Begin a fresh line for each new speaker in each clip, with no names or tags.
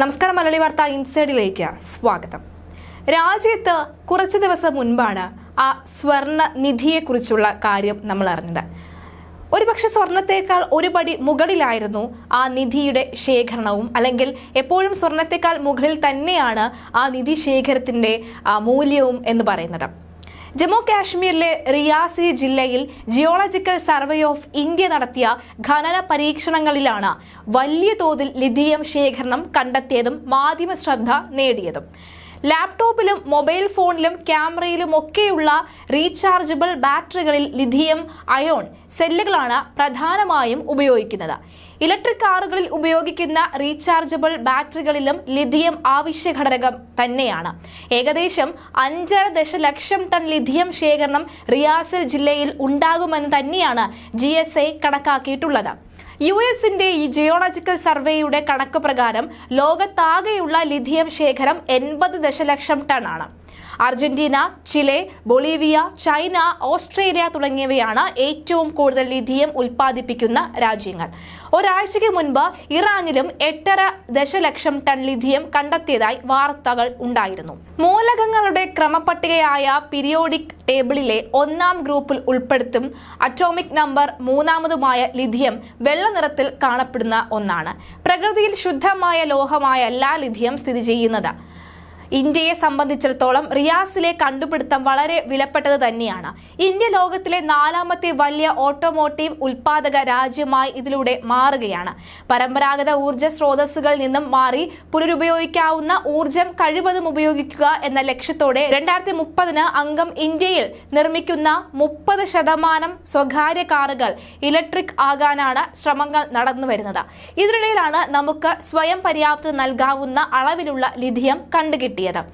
നമസ്കാരം മലയാളി വാർത്ത ഇൻസൈഡിലേക്ക് സ്വാഗതം രാജ്യത്ത് കുറച്ച് ദിവസം മുൻപാണ് ആ സ്വർണ്ണ നിധിയെക്കുറിച്ചുള്ള കാര്യം നമ്മൾ അറിഞ്ഞത് ഒരുപക്ഷെ സ്വർണത്തേക്കാൾ ഒരുപടി മുകളിലായിരുന്നു ആ നിധിയുടെ ശേഖരണവും അല്ലെങ്കിൽ എപ്പോഴും സ്വർണത്തേക്കാൾ മുകളിൽ തന്നെയാണ് ആ നിധി ശേഖരത്തിൻ്റെ മൂല്യവും എന്ന് പറയുന്നത് ജമ്മു കാശ്മീരിലെ റിയാസി ജില്ലയിൽ ജിയോളജിക്കൽ സർവേ ഓഫ് ഇന്ത്യ നടത്തിയ ഖനന പരീക്ഷണങ്ങളിലാണ് വലിയ തോതിൽ ലിഥിയം ശേഖരണം കണ്ടെത്തിയതും മാധ്യമ ശ്രദ്ധ നേടിയതും ലാപ്ടോപ്പിലും മൊബൈൽ ഫോണിലും ക്യാമറയിലും ഒക്കെയുള്ള റീചാർജബിൾ ബാറ്ററികളിൽ ലിഥിയം അയോൺ സെല്ലുകളാണ് പ്രധാനമായും ഉപയോഗിക്കുന്നത് ഇലക്ട്രിക് കാറുകളിൽ ഉപയോഗിക്കുന്ന റീചാർജബിൾ ബാറ്ററികളിലും ലിഥിയം ആവശ്യ ഘടകം തന്നെയാണ് ഏകദേശം അഞ്ചര ദശലക്ഷം ടൺ ലിഥിയം ശേഖരണം റിയാസൽ ജില്ലയിൽ ഉണ്ടാകുമെന്ന് തന്നെയാണ് ജി കണക്കാക്കിയിട്ടുള്ളത് യു എസിന്റെ ഈ ജിയോളജിക്കൽ സർവേയുടെ കണക്ക് പ്രകാരം ലോകത്താകെയുള്ള ലിഥിയം ശേഖരം എൺപത് ദശലക്ഷം ടൺ ആണ് Argentina Chile Bolivia China Australia തുടങ്ങിയവയാണ് ഏറ്റവും കൂടുതൽ ലിഥിയം ഉൽപ്പാദിപ്പിക്കുന്ന രാജ്യങ്ങൾ ഒരാഴ്ചയ്ക്ക് മുൻപ് ഇറാനിലും എട്ടര ദശലക്ഷം ടൺ ലിഥിയം കണ്ടെത്തിയതായി വാർത്തകൾ ഉണ്ടായിരുന്നു മൂലകങ്ങളുടെ ക്രമപട്ടികയായ പിരിയോഡിക് ടേബിളിലെ ഒന്നാം ഗ്രൂപ്പിൽ ഉൾപ്പെടുത്തും അറ്റോമിക് നമ്പർ മൂന്നാമതുമായ ലിഥിയം വെള്ള നിറത്തിൽ കാണപ്പെടുന്ന ഒന്നാണ് പ്രകൃതിയിൽ ശുദ്ധമായ ലോഹമായല്ല ലിഥിയം സ്ഥിതി ചെയ്യുന്നത് ഇന്ത്യയെ സംബന്ധിച്ചിടത്തോളം റിയാസിലെ കണ്ടുപിടുത്തം വളരെ വിലപ്പെട്ടത് തന്നെയാണ് ഇന്ത്യ ലോകത്തിലെ നാലാമത്തെ വലിയ ഓട്ടോമോട്ടീവ് ഉൽപാദക രാജ്യമായി ഇതിലൂടെ മാറുകയാണ് പരമ്പരാഗത ഊർജ്ജ സ്രോതസ്സുകളിൽ നിന്നും മാറി പുനരുപയോഗിക്കാവുന്ന ഊർജം കഴിവതും ഉപയോഗിക്കുക എന്ന ലക്ഷ്യത്തോടെ രണ്ടായിരത്തി മുപ്പതിന് അംഗം ഇന്ത്യയിൽ നിർമ്മിക്കുന്ന മുപ്പത് ശതമാനം സ്വകാര്യ കാറുകൾ ഇലക്ട്രിക് ആകാനാണ് ശ്രമങ്ങൾ നടന്നു വരുന്നത് ഇതിനിടയിലാണ് നമുക്ക് സ്വയം പര്യാപ്തത നൽകാവുന്ന അളവിലുള്ള ലിഥിയം കണ്ടുകിട്ടുന്നത് दिया था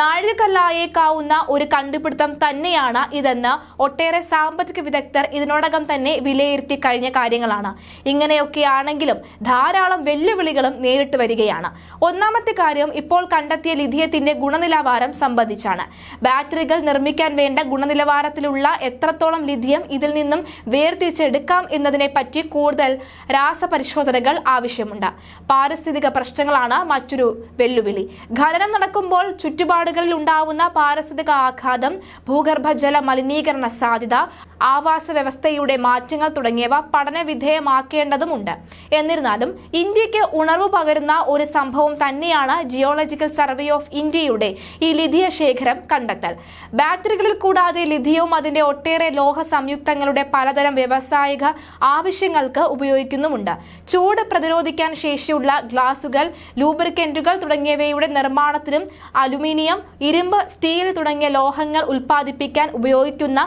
നാഴികല്ലായേക്കാവുന്ന ഒരു കണ്ടുപിടുത്തം തന്നെയാണ് ഇതെന്ന് ഒട്ടേറെ സാമ്പത്തിക വിദഗ്ധർ ഇതിനോടകം തന്നെ വിലയിരുത്തി കഴിഞ്ഞ കാര്യങ്ങളാണ് ഇങ്ങനെയൊക്കെയാണെങ്കിലും ധാരാളം വെല്ലുവിളികളും നേരിട്ട് വരികയാണ് ഒന്നാമത്തെ കാര്യം ഇപ്പോൾ കണ്ടെത്തിയ ലിഥിയത്തിന്റെ ഗുണനിലവാരം സംബന്ധിച്ചാണ് ബാറ്ററികൾ നിർമ്മിക്കാൻ വേണ്ട ഗുണനിലവാരത്തിലുള്ള എത്രത്തോളം ലിഥിയം ഇതിൽ നിന്നും വേർതിരിച്ചെടുക്കാം എന്നതിനെ പറ്റി കൂടുതൽ രാസപരിശോധനകൾ ആവശ്യമുണ്ട് പാരിസ്ഥിതിക പ്രശ്നങ്ങളാണ് മറ്റൊരു വെല്ലുവിളി ഖനനം നടക്കുമ്പോൾ ചുറ്റുപാട് ചുറ്റുപാടുകളിൽ ഉണ്ടാവുന്ന പാരിസ്ഥിതിക ആഘാതം ഭൂഗർഭജല മലിനീകരണ സാധ്യത ആവാസ വ്യവസ്ഥയുടെ മാറ്റങ്ങൾ തുടങ്ങിയവ പഠനവിധേയമാക്കേണ്ടതുമുണ്ട് എന്നിരുന്നാലും ഇന്ത്യക്ക് ഉണർവ് പകരുന്ന ഒരു സംഭവം തന്നെയാണ് ജിയോളജിക്കൽ സർവേ ഓഫ് ഇന്ത്യയുടെ ഈ ലിഥിയ ശേഖരം കണ്ടെത്തൽ ബാറ്ററികളിൽ കൂടാതെ ലിഥിയവും അതിന്റെ ഒട്ടേറെ ലോഹ സംയുക്തങ്ങളുടെ പലതരം വ്യവസായിക ആവശ്യങ്ങൾക്ക് ഉപയോഗിക്കുന്നുമുണ്ട് ചൂട് പ്രതിരോധിക്കാൻ ശേഷിയുള്ള ഗ്ലാസുകൾ ലൂബ്രിക്കന്റുകൾ തുടങ്ങിയവയുടെ നിർമ്മാണത്തിനും അലുമിനിയം അലുമിനിയം ഇരുമ്പ് സ്റ്റീൽ തുടങ്ങിയ ലോഹങ്ങൾ ഉൽപ്പാദിപ്പിക്കാൻ ഉപയോഗിക്കുന്ന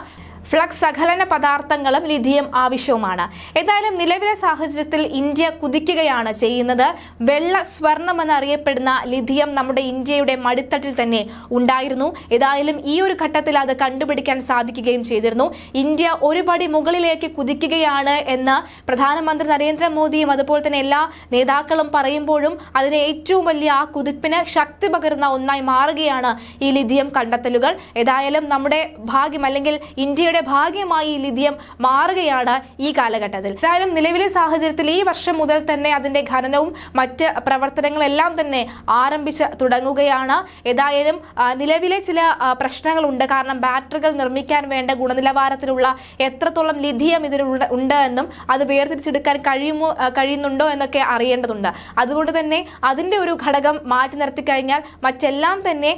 ഫ്ലക്സ് സകലന പദാർത്ഥങ്ങളും ലിഥിയം ആവശ്യവുമാണ് ഏതായാലും നിലവിലെ സാഹചര്യത്തിൽ ഇന്ത്യ കുതിക്കുകയാണ് ചെയ്യുന്നത് വെള്ള സ്വർണം എന്നറിയപ്പെടുന്ന ലിഥിയം നമ്മുടെ ഇന്ത്യയുടെ മടിത്തട്ടിൽ തന്നെ ഉണ്ടായിരുന്നു ഏതായാലും ഈ ഒരു ഘട്ടത്തിൽ അത് കണ്ടുപിടിക്കാൻ സാധിക്കുകയും ചെയ്തിരുന്നു ഇന്ത്യ ഒരുപടി മുകളിലേക്ക് കുതിക്കുകയാണ് എന്ന് പ്രധാനമന്ത്രി നരേന്ദ്രമോദിയും അതുപോലെ തന്നെ എല്ലാ നേതാക്കളും പറയുമ്പോഴും അതിന് ഏറ്റവും വലിയ ആ കുതിപ്പിന് ശക്തി പകരുന്ന ഒന്നായി മാറുകയാണ് ഈ ലിഥിയം കണ്ടെത്തലുകൾ ഏതായാലും നമ്മുടെ ഭാഗ്യം അല്ലെങ്കിൽ ഇന്ത്യയുടെ ഇന്ത്യയുടെ ഭാഗ്യമായി ലിഥിയം മാറുകയാണ് ഈ കാലഘട്ടത്തിൽ എന്തായാലും നിലവിലെ സാഹചര്യത്തിൽ ഈ വർഷം മുതൽ തന്നെ അതിന്റെ ഖനനവും മറ്റ് പ്രവർത്തനങ്ങളെല്ലാം തന്നെ ആരംഭിച്ച് തുടങ്ങുകയാണ് ഏതായാലും നിലവിലെ ചില പ്രശ്നങ്ങളുണ്ട് കാരണം ബാറ്ററികൾ നിർമ്മിക്കാൻ വേണ്ട ഗുണനിലവാരത്തിലുള്ള എത്രത്തോളം ലിഥിയം ഇതിൽ ഉണ്ട് എന്നും അത് വേർതിരിച്ചെടുക്കാൻ കഴിയുമോ കഴിയുന്നുണ്ടോ എന്നൊക്കെ അറിയേണ്ടതുണ്ട് അതുകൊണ്ട് തന്നെ അതിൻ്റെ ഒരു ഘടകം മാറ്റി നിർത്തി കഴിഞ്ഞാൽ മറ്റെല്ലാം തന്നെ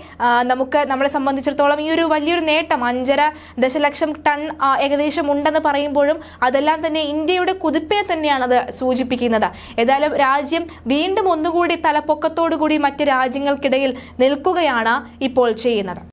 നമുക്ക് നമ്മളെ സംബന്ധിച്ചിടത്തോളം ഈ ഒരു വലിയൊരു നേട്ടം അഞ്ചര ദശലക്ഷം ഏകദേശം ഉണ്ടെന്ന് പറയുമ്പോഴും അതെല്ലാം തന്നെ ഇന്ത്യയുടെ കുതിപ്പിനെ തന്നെയാണ് അത് സൂചിപ്പിക്കുന്നത് ഏതായാലും രാജ്യം വീണ്ടും ഒന്നുകൂടി തലപ്പൊക്കത്തോടു കൂടി മറ്റ് രാജ്യങ്ങൾക്കിടയിൽ നിൽക്കുകയാണ് ഇപ്പോൾ ചെയ്യുന്നത്